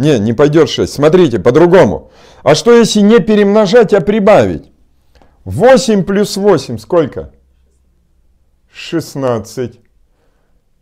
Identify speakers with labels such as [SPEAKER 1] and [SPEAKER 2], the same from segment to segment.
[SPEAKER 1] Не, не пойдет 6. Смотрите, по-другому. А что если не перемножать, а прибавить? 8 плюс 8 сколько? 16.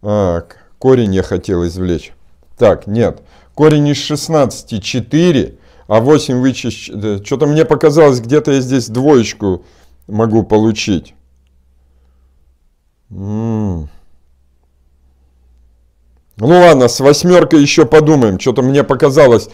[SPEAKER 1] Так, корень я хотел извлечь. Так, нет. Корень из 16 4, а 8 вычесть... Э, Что-то мне показалось, где-то я здесь двоечку могу получить. Ну ладно, с восьмеркой еще подумаем. Что-то мне показалось,